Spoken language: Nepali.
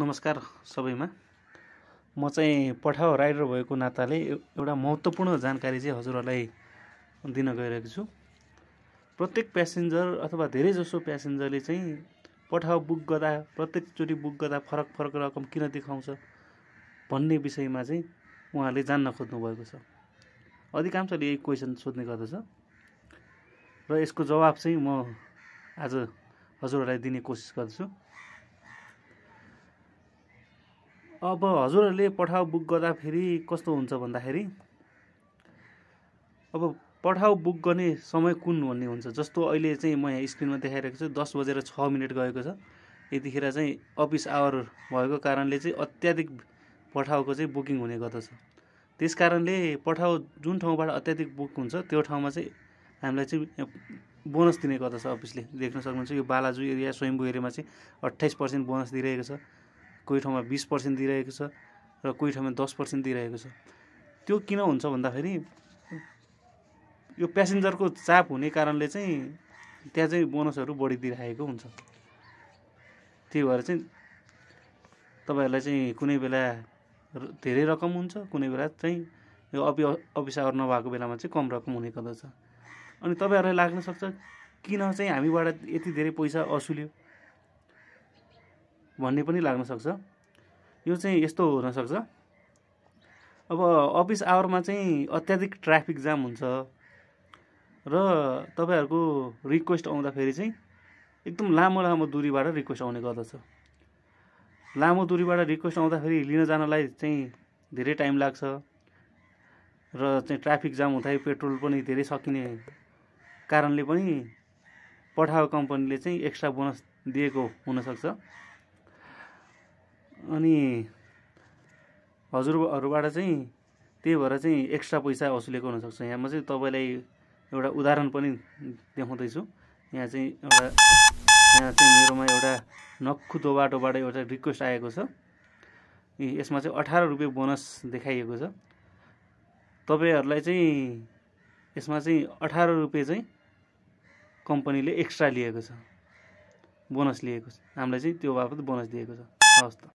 नमस्कार सबैमा म चाहिँ पठाओ राइडर भएको नाताले एउटा महत्त्वपूर्ण जानकारी चाहिँ हजुरहरूलाई दिन गइरहेको छु प्रत्येक प्यासेन्जर अथवा धेरैजसो प्यासेन्जरले चाहिँ पठाओ बुक गर्दा प्रत्येकचोटि बुक गर्दा फरक फरक रकम किन देखाउँछ भन्ने विषयमा चाहिँ उहाँले जान्न खोज्नुभएको छ अधिकांशले यही क्वेसन सोध्ने गर्दछ र यसको जवाब चाहिँ म आज हजुरहरूलाई दिने कोसिस गर्छु अब हजुरहरूले पठाउ बुक गर्दाखेरि कस्तो हुन्छ भन्दाखेरि अब पठाउ बुक गर्ने समय कुन भन्ने हुन्छ जस्तो अहिले चाहिँ म यहाँ स्क्रिनमा देखाइरहेको छु दस बजेर छ मिनट गएको छ यतिखेर चाहिँ अफिस आवर भएको कारणले चाहिँ अत्याधिक पठाउको चाहिँ बुकिङ हुने गर्दछ त्यस कारणले पठाउ जुन ठाउँबाट अत्याधिक बुक हुन्छ त्यो ठाउँमा चाहिँ हामीलाई चाहिँ बोनस दिने गर्दछ अफिसले देख्न सक्नुहुन्छ यो बालाजु एरिया स्वयम्बु एरियामा चाहिँ अट्ठाइस पर्सेन्ट बोनस दिइरहेको छ कोही ठाउँमा बिस पर्सेन्ट दिइरहेको छ र कोही ठाउँमा दस पर्सेन्ट दिइरहेको छ त्यो किन हुन्छ भन्दाखेरि यो प्यासेन्जरको चाप हुने कारणले चाहिँ त्यहाँ चाहिँ बोनसहरू बढी दिइरहेको हुन्छ त्यही भएर चाहिँ तपाईँहरूलाई चाहिँ कुनै बेला धेरै रकम हुन्छ कुनै बेला चाहिँ यो अपि अफिस आवर नभएको बेलामा चाहिँ कम रकम हुने गर्दछ अनि तपाईँहरूलाई लाग्न सक्छ किन चाहिँ हामीबाट यति धेरै पैसा असुल्यो भन्ने पनि लाग्न सक्छ यो चाहिँ यस्तो हुनसक्छ अब अफिस आवरमा चाहिँ अत्याधिक ट्राफिक जाम हुन्छ र तपाईँहरूको रिक्वेस्ट आउँदाखेरि चाहिँ एकदम लामो लामो दुरीबाट रिक्वेस्ट आउने गर्दछ लामो दुरीबाट रिक्वेस्ट आउँदाखेरि लिन जानलाई चाहिँ धेरै टाइम लाग्छ र चाहिँ ट्राफिक जाम हुँदाखेरि पेट्रोल पनि धेरै सकिने कारणले पनि पठाएको कम्पनीले चाहिँ एक्स्ट्रा बोनस दिएको हुनसक्छ अनि हजुरहरूबाट चाहिँ त्यही भएर चाहिँ एक्स्ट्रा पैसा वसुलेको हुनसक्छ यहाँ म चाहिँ तपाईँलाई एउटा उदाहरण पनि देखाउँदैछु यहाँ चाहिँ एउटा यहाँ चाहिँ मेरोमा एउटा नक्खु बाटोबाट एउटा रिक्वेस्ट आएको छ यसमा चाहिँ अठार रुपियाँ बोनस देखाइएको छ तपाईँहरूलाई चाहिँ यसमा चाहिँ अठार रुपियाँ चाहिँ कम्पनीले एक्स्ट्रा लिएको छ बोनस लिएको छ हामीलाई चाहिँ त्यो बापत बोनस दिएको छ हवस् त